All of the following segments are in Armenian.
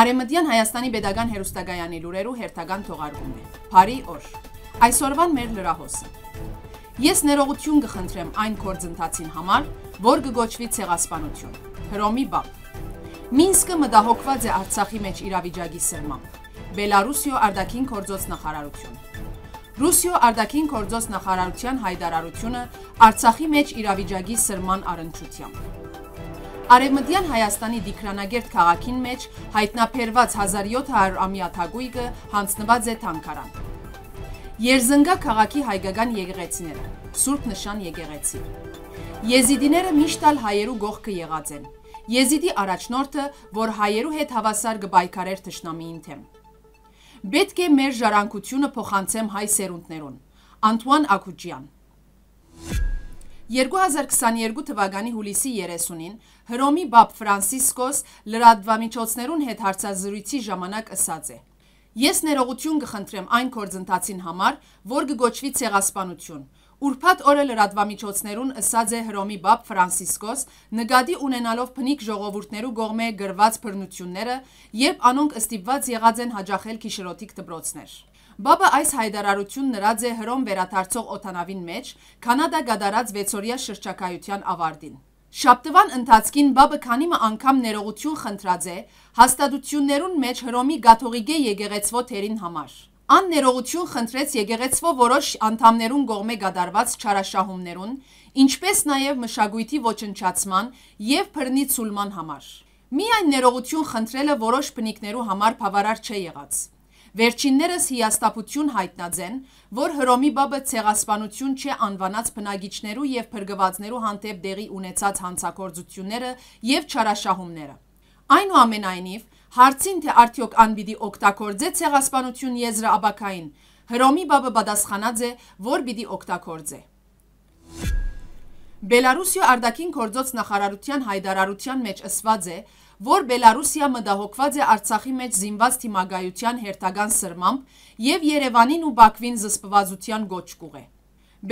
Արեմտյան Հայաստանի Պետական Հերոստագայանի լուրերու հերթական թողարկումն է։ Բարի օր։ Այսօրվան մեր լրահոսը։ Ես ներողություն կխնդրեմ այն կորձընթացին համար, որ կգոչվի ցեղասպանություն։ Հրոմի բապ։ Մինսկը մտահոգված է Արցախի մեջ իրավիճակի սրմամբ։ Բելարուսիո արդակին կորձոց նախարարություն։ Ռուսիո արդակին կորձոց նախարարության հայտարարությունը Արցախի մեջ իրավիճակի սրման առընչությամբ։ Արևմտյան Հայաստանի դիքրանագերտ քաղաքին մեջ հայտնաբերված 1700 ամյա թագույգը հանձնված է Թանկարան։ Երզնգա քաղաքի հայկական եկեղեցիները՝ Սուրբ նշան եկեղեցի։ Եզիդիները միշտ ալ հայերու գողքը եղած են։ Եզիդի առաջնորդը, որ հայերու հետ հավասար գբայքարեր ճշնամիին թեմ։ Պետք է մեր ժառանգությունը փոխանցեմ հայ սերունդներուն։ Անտուան Ակուջյան 1913 2022 թվականի հուլիսի 30-ին Հրոմի Բաբ Ֆրանսիսկոս լրատվամիջոցներուն հետ հարցազրույցի ժամանակ ասաց է. Ես ներողություն կխնդրեմ այն կորձընթացին համար, որ կգոչվի ցեղասպանություն։ Ուրբաթ օրը լրատվամիջոցներուն ըսած է Հրոմի Բաբ Ֆրանսիսկոս նկատի ունենալով փնիկ ժողովուրդներու կողմէ գրված բռնությունները, երբ անոնք ստիպված եղած են հաջախել քիշերօթիկ դպրոցներ։ Բաբը այս հայդարարություն նրած է հրոմ վերաթարցող օթանավին մեջ, կանադա գադարած վեցորյա շրջակայության ավարդին։ Շապտվան ընթացքին բաբը քանիմը անգամ ներողություն խնդրած է հաստատություններուն մեջ հրոմի գաթողիկ է եգեղեցվո թերին համար։ Ան ներողություն խնդրեց եգեղեցվո որոշ անդամներուն գողմե գադարված չարաշահումներուն, ինչպես նաև մշագույթի ոչնչացման և պրնի ծուլման համար։ Միայն ներողություն խնդրելը որոշ պնիքներու համար պավարար չէ եղած։ Վերջիններս հիաստապություն հայտնաձեն, որ Հրոմի բաբը ցեղասպանություն չէ անվանած բնագիչներու եւ փրկվածներու հանդեպ դեղի ունեցած հանցակործությունները եւ չարաշահումները։ Այնուամենայնիվ, հարցին թե արդյոք ան պիտի օգտագործե ցեղասպանություն եզրը աբակային, Հրոմի բաբը պատասխանած է, որ պիտի օգտագործե։ Բելարուսիա արդակին գործոց նախարարության հայդարարության մեջ ըսված է, որ Բելարուսիա մտահոգված է Արցախի մեջ զինված թիմագայության հերթական սրմամբ եւ Երևանին ու Բաքվին զսպվածության գոչ կուղե։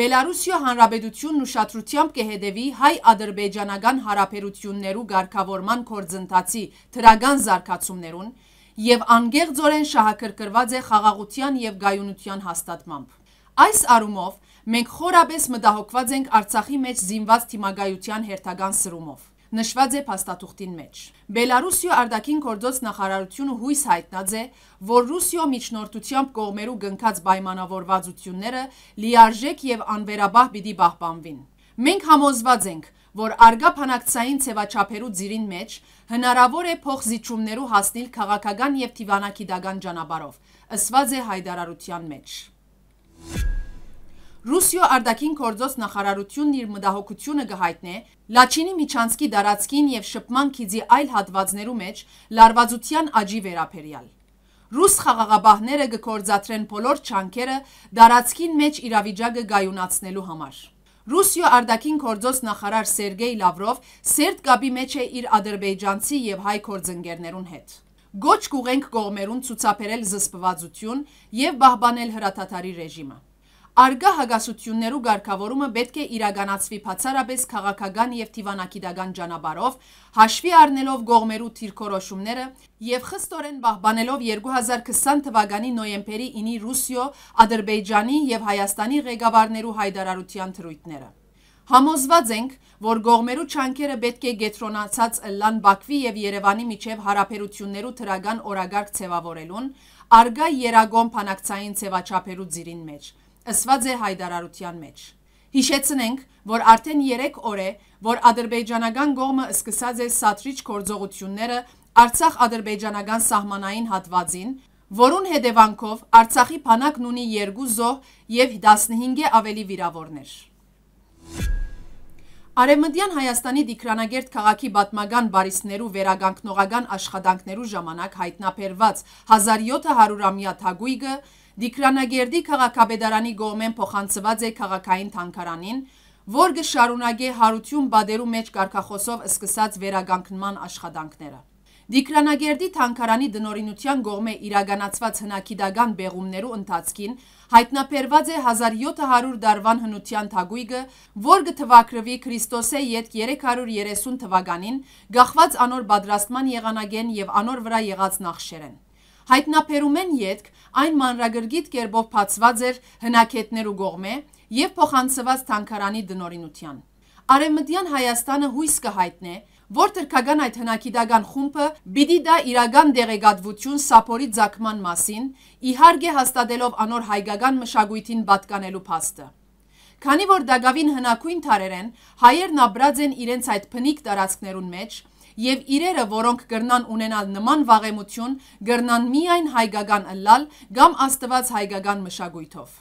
Բելարուսիա հանրապետությունն ուշադրությամբ կհետևի հայ-ադրբեջանական հարաբերություններու ղեկավարման կորձընթացի թրագան զարգացումներուն եւ անգեղձորեն շահակրկրված է խաղաղության եւ գայունության հաստատմամբ։ Այս առումով մենք խորապես մտահոգված ենք Արցախի մեջ զինված թիմագայության հերթական սրումով նշված է փաստաթուղթին մեջ։ Բելարուսիո արդակին կորձոց նախարարությունը հույս հայտնած է, որ Ռուսիո միջնորդությամբ կողմերու գնքած պայմանավորվածությունները լիարժեք եւ անվերաբահ պիտի պահպանվին։ Մենք համոզված ենք, որ արգա փանակցային ցևաչափերու ծիրին մեջ հնարավոր է փող զիջումներու հասնել քաղաքական եւ թիվանագիտական ճանապարով, ըսված է հայտարարության մեջ։ Ռուսիո արդակին կորձոց նախարարությունն իր մտահոգությունը գհայտնե Լաչինի միջանցքի դարածքին եւ շփման քիզի այլ հատվածներու մեջ լարվածության աճի վերաբերյալ։ Ռուս խաղաղապահները կգործատրեն բոլոր չանքերը դարածքին մեջ իրավիճակը գայունացնելու համար։ Ռուսիո արդակին կորձոց նախարար Սերգեյ Լավրով սերտ գաբի մեջ է իր ադրբեջանցի եւ հայ կորձընկերներուն հետ։ Գոչ կուղենք կողմերուն ցուցաբերել զսպվածություն եւ բահբանել հրաթաթարի ռեժիմը։ Արգա հագասություններու գարկավորումը պետք է իրագանացվի պացարապես կաղաքագան և թիվանակիդագան ճանաբարով, հաշվի արնելով գողմերու թիրքորոշումները և խստորեն բահբանելով 2020 թվագանի նոյեմպերի ինի Հուսյո, ադրբեջանի և Հայաստանի ղեգավարներու հայդարարության թրույթները։ Համոզված ենք, որ գողմերու չանքերը պետք է գետրոնացած լան բակվի և երևանի միջև հարապերություններու թրագան օրագարկ ծևավորելուն, արգա երագոն պանակցային ծևաչապերու ձիրին մեջ ըսված է հայդարարության մեջ։ Հիշեցնենք, որ արդեն 3 օր է, որ ադրբեջանական կողմը սկսած է սատրիչ գործողությունները Արցախ-ադրբեջանական սահմանային հատվածին, որուն հետևանքով Արցախի բանակն ունի 2 զոհ եւ 15-ը ավելի վիրավորներ։ Արևմտյան Հայաստանի Դիկրանագերտ քաղաքի պատմական բարիսներու վերագանքնողական աշխատանքներու ժամանակ հայտնաբերված 1700-ամյա թագույգը դիկրանագերդի քաղաքաբեդարանի գողմեն փոխանցված է քաղաքային թանգարանին, որ գշարունակե հարություն բադերու մեջ կարկախոսով սկսած վերագանքնման աշխատանքները։ Դիկրանագերդի թանգարանի դնորինության գողմե իրագանացված հնակիդական բեղումներու ընթացքին հայտնապերված է 1700 դարվան հնության թագույգը, որ գթվակրվի Քրիստոսե ետ 330 թվականին գախված անոր բադրաստման եղանագեն և անոր վրա եղած նախշերեն հայտնաբերում են ետք, այն մանրագրգիտ կերպով փացված էր հնակետներու գողմե եւ փոխանցված թանկարանի դնորինության։ Արևմտյան Հայաստանը հույս կհայտնե, որ թրքական այդ հնակիդական խումբը պիտի դա իրական դեղեկատվություն սապորի ձակման մասին, իհարկե հաստատելով անոր հայկական մշակույթին պատկանելու փաստը։ Քանի որ Դագավին հնակույն թարերեն հայերն աբրած են իրենց այդ փնիկ տարածքներուն մեջ, եւ իրերը, որոնք կրնան ունենալ նման վաղեմություն, կրնան միայն հայկական ըլլալ կամ Աստված հայկական մշակույթով։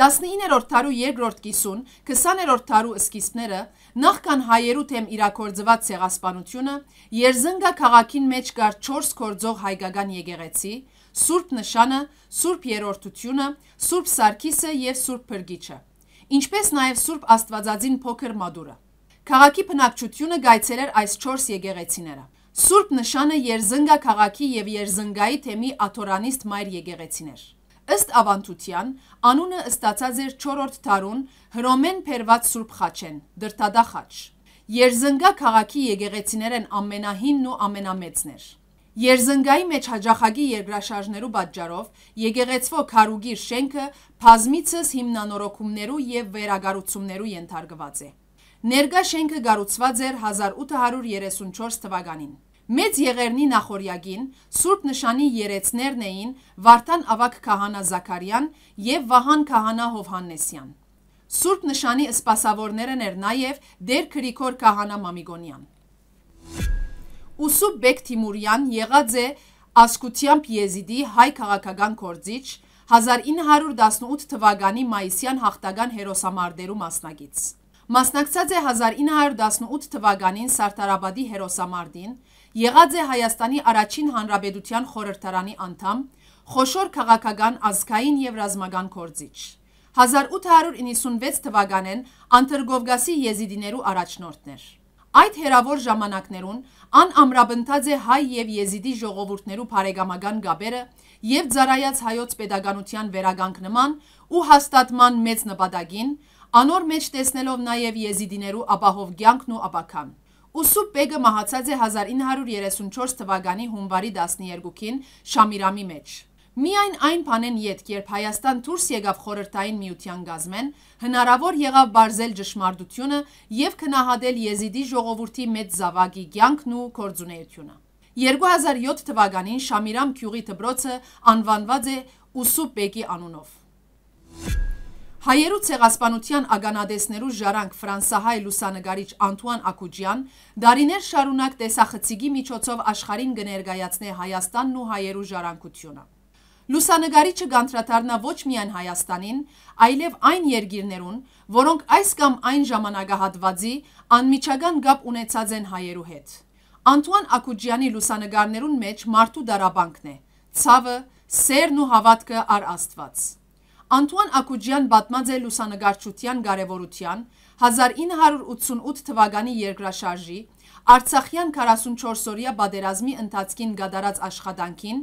19-րդ տարու երկրորդ կիսուն, 20-րդ տարու սկիզբները, նախքան հայերու թեմ իրակորձված ցեղասպանությունը, Երզնգա քաղաքին մեջ կար 4 կորձող հայկական եկեղեցի, Սուրբ նշանը, Սուրբ երրորդությունը, Սուրբ Սարգիսը եւ Սուրբ Փրկիչը, ինչպես նաեւ Սուրբ Աստվածածին փոքր մադուրը։ Քաղաքի բնակչությունը գայցել էր այս 4 եկեղեցիները։ Սուրբ նշանը Երզնգա քաղաքի եւ Երզնգայի թեմի աթորանիստ մայր եկեղեցիներ։ Ըստ ավանդության, անունը ստացած էր 4-րդ տարուն Հրոմեն Փերված Սուրբ Խաչեն, դրտադա խաչ։ Երզնգա քաղաքի եկեղեցիներն ամենահինն ու ամենամեծներ։ Երզնգայի մեջ հաջախագի երկրաշարժներու պատճառով եկեղեցվո քարուգիր շենքը բազմիցս հիմնանորոգումներու եւ վերագառուցումներու ենթարկված է։ են Ներգա շենքը գառուցված էր 1834 թվականին։ Մեծ եղերնի նախորյագին Սուրբ նշանի երեցներն էին Վարդան Ավակ քահանա Զաքարյան եւ Վահան քահանա Հովհաննեսյան։ Սուրբ նշանի սպասավորներն էր նաեւ Դեր Քրիկոր քահանա Մամիգոնյան։ Ուսուբ Բեկ Թիմուրյան եղած է Ասկությամբ Եզիդի հայ քաղաքական կորձիչ 1918 թվականի մայիսյան հաղթական հերոսամարտերու մասնագից։ Մասնակցած է 1918 թվականին Սարտարաբադի հերոսամարդին, եղած է Հայաստանի առաջին հանրապետության խորհրդարանի անդամ, խոշոր քաղաքական ազգային եւ ռազմական կորձիչ։ 1896 թվականին Անտերգովգասի եզիդիներու առաջնորդն էր։ Այդ հերավոր ժամանակներուն ան ամրապնդած է հայ եւ եզիդի ժողովուրդներու բարեկամական գաբերը եւ ծարայած հայոց pedagogical վերագանքնման ու հաստատման մեծ նպատակին Անոր մեջ տեսնելով նաև եզիդիներու ապահով գյանքն ու ապական։ Ուսուպ բեգը մահացած է 1934 թվականի հունվարի 12-ին շամիրամի մեջ։ Միայն այն պանեն ետք, երբ Հայաստան թուրս եկավ խորրտային միության գազմեն, հնարավոր եղավ բարզել ճշմարդությունը և կնահադել եզիդի ժողովորդի մեծ զավագի գյանքն ու կործունեությունը։ 2007 թվականին Շամիրամ քյուղի դբրոցը անվանված է Ուսուպ Բեկի անունով։ Հայերու ցեղասպանության ագանադեսներու ժարանք ֆրանսահայ լուսանգարիչ Անտուան Ակուջյան դարիներ շարունակ տեսախցիկի միջոցով աշխարհին կներկայացնե Հայաստանն ու հայերու ժարանկությունը։ Լուսանգարիչը գանտրատարնա ոչ միայն Հայաստանին, այլև այն երկիրներուն, որոնք այս կամ այն ժամանակահատվածի անմիջական գապ ունեցած են հայերու հետ։ Անտուան Ակուջյանի լուսանգարներուն մեջ մարդու դարաբանքն է՝ ցավը, սերն ու հավատքը առ Աստված։ Անտուան Ակուջյան բատմած է լուսանգարչության կարևորության, 1988 թվականի երկրաշարժի, Արցախյան 44-օրյա բادرազմի ընթացքին գդարած աշխատանքին,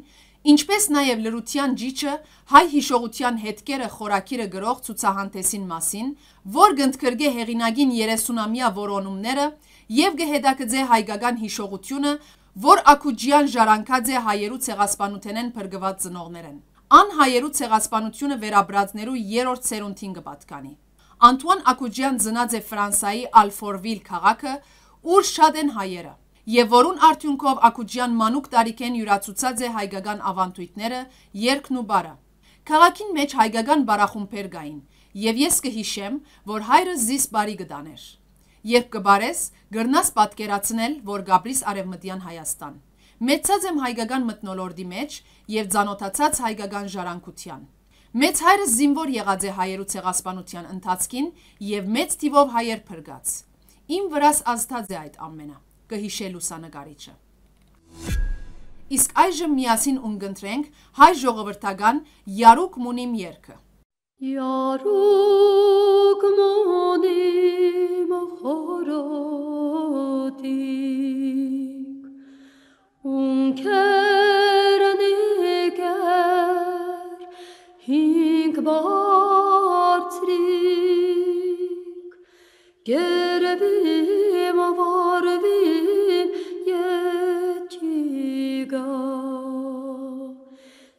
ինչպես նաև լրության ճիճը հայ հիշողության հետքերը խորակիրը գրող ցուցահանդեսին մասին, որ գտնկրկե հեղինակին 30-ամյա որոնումները եւ գհետակցե հայկական հիշողությունը, որ Ակուջյան Ժարանկաձե հայերու ցեղասպանութենեն բրգված ծնողներ են անհայերու ցեղասպանությունը վերաբրածներու երրորդ սերունդին կպատկանի։ Անտուան Ակուջյան ծնած է Ֆրանսայի Ալֆորվիլ քաղաքը, ուր շատ են հայերը։ Եվ որուն արդյունքով Ակուջյան մանուկ տարիքեն յուրացուցած է հայկական ավանդույթները, երկն ու բարը։ Քաղաքին մեջ հայկական բարախումբեր կային, եւ ես կհիշեմ, որ հայրը զիս բարի գտաներ։ Երբ կբարես, գրնաս պատկերացնել, որ գաբրիս արևմտյան Հայաստան։ Մեծած եմ հայկական մտնոլորդի մեջ և ծանոթացած հայկական ժարանքության։ Մեծ հայրը զինվոր եղած է հայերու ցեղասպանության ընթացքին և մեծ թիվով հայեր փրկած։ Իմ վրաս ազդած է այդ ամենա, կհիշե լուսանկարիչը։ Իսկ այժմ միասին ունգընտրենք հայ ժողովրդական Յարուկ մունիմ երգը։ Յարուկ մունիմ խորոք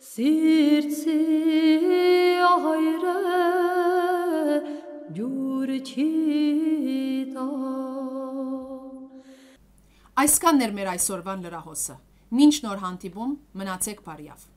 Սիրցի հայրը ջուր չիտա Այսքանն էր մեր այսօրվան լրահոսը։ Մինչ նոր հանդիպում մնացեք բարիավ։